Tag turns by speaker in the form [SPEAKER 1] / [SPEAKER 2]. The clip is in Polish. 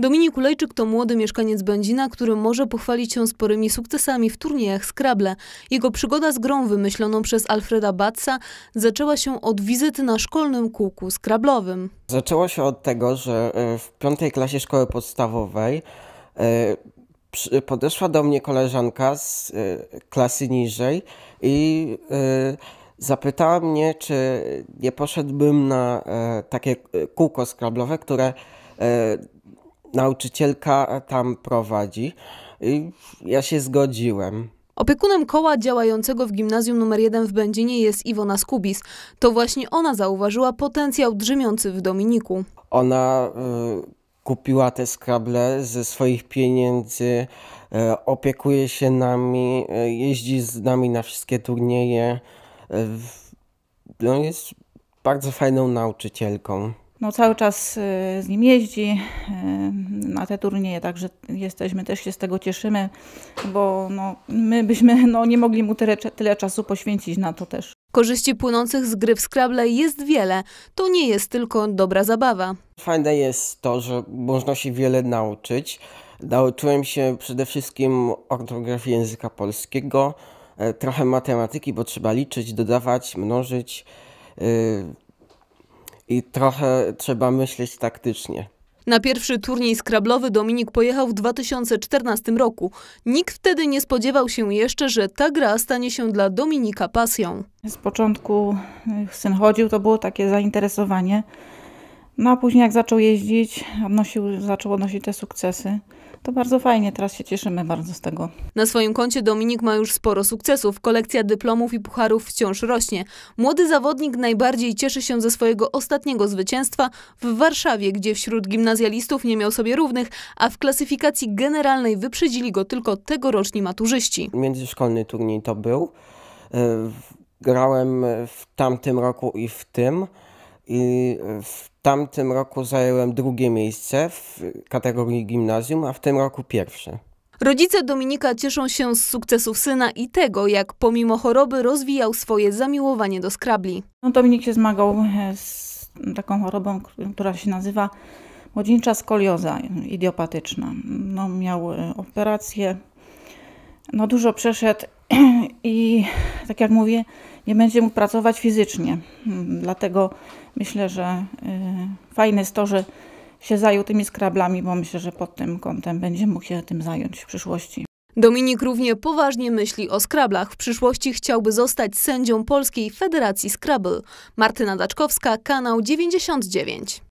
[SPEAKER 1] Dominik Ulejczyk to młody mieszkaniec Będzina, który może pochwalić się sporymi sukcesami w turniejach skrable. Jego przygoda z grą wymyśloną przez Alfreda Batsa zaczęła się od wizyty na szkolnym kółku skrablowym.
[SPEAKER 2] Zaczęło się od tego, że e, w piątej klasie szkoły podstawowej e, podeszła do mnie koleżanka z e, klasy niżej i zapytała mnie, czy nie poszedłbym na takie kółko skrablowe, które nauczycielka tam prowadzi. I ja się zgodziłem.
[SPEAKER 1] Opiekunem koła działającego w gimnazjum nr 1 w Będzinie jest Iwona Skubis. To właśnie ona zauważyła potencjał drzemiący w Dominiku.
[SPEAKER 2] Ona y, kupiła te skrable ze swoich pieniędzy, y, opiekuje się nami, y, jeździ z nami na wszystkie turnieje. Y, no jest bardzo fajną nauczycielką
[SPEAKER 3] no cały czas y, z nim jeździ y, na te turnieje, także jesteśmy, też się z tego cieszymy, bo no, my byśmy no, nie mogli mu tyle, tyle czasu poświęcić na
[SPEAKER 1] to też. Korzyści płynących z gry w Scrabble jest wiele. To nie jest tylko dobra zabawa.
[SPEAKER 2] Fajne jest to, że można się wiele nauczyć. Nauczyłem się przede wszystkim ortografii języka polskiego, e, trochę matematyki, bo trzeba liczyć, dodawać, mnożyć y, i trochę trzeba myśleć taktycznie.
[SPEAKER 1] Na pierwszy turniej skrablowy Dominik pojechał w 2014 roku. Nikt wtedy nie spodziewał się jeszcze, że ta gra stanie się dla Dominika pasją. Z początku syn chodził, to było takie zainteresowanie. No
[SPEAKER 3] a później jak zaczął jeździć, odnosił, zaczął odnosić te sukcesy. To bardzo fajnie, teraz się cieszymy bardzo z tego.
[SPEAKER 1] Na swoim koncie Dominik ma już sporo sukcesów. Kolekcja dyplomów i pucharów wciąż rośnie. Młody zawodnik najbardziej cieszy się ze swojego ostatniego zwycięstwa w Warszawie, gdzie wśród gimnazjalistów nie miał sobie równych, a w klasyfikacji generalnej wyprzedzili go tylko tegoroczni maturzyści.
[SPEAKER 2] Międzyszkolny turniej to był. E, grałem w tamtym roku i w tym. I e, w tamtym roku zająłem drugie miejsce w kategorii gimnazjum, a w tym roku pierwsze.
[SPEAKER 1] Rodzice Dominika cieszą się z sukcesów syna i tego, jak pomimo choroby rozwijał swoje zamiłowanie do skrabli.
[SPEAKER 3] No, Dominik się zmagał e, z taką chorobą, która się nazywa młodzieńcza skolioza idiopatyczna. No, miał e, operację, no, dużo przeszedł i tak jak mówię, nie będzie mógł pracować fizycznie. Mm, dlatego myślę, że y, fajne jest to, że się zajął tymi skrablami, bo myślę, że pod tym kątem będzie mógł się tym zająć w przyszłości.
[SPEAKER 1] Dominik równie poważnie myśli o skrablach. W przyszłości chciałby zostać sędzią Polskiej Federacji Scrabble. Martyna Daczkowska, kanał 99.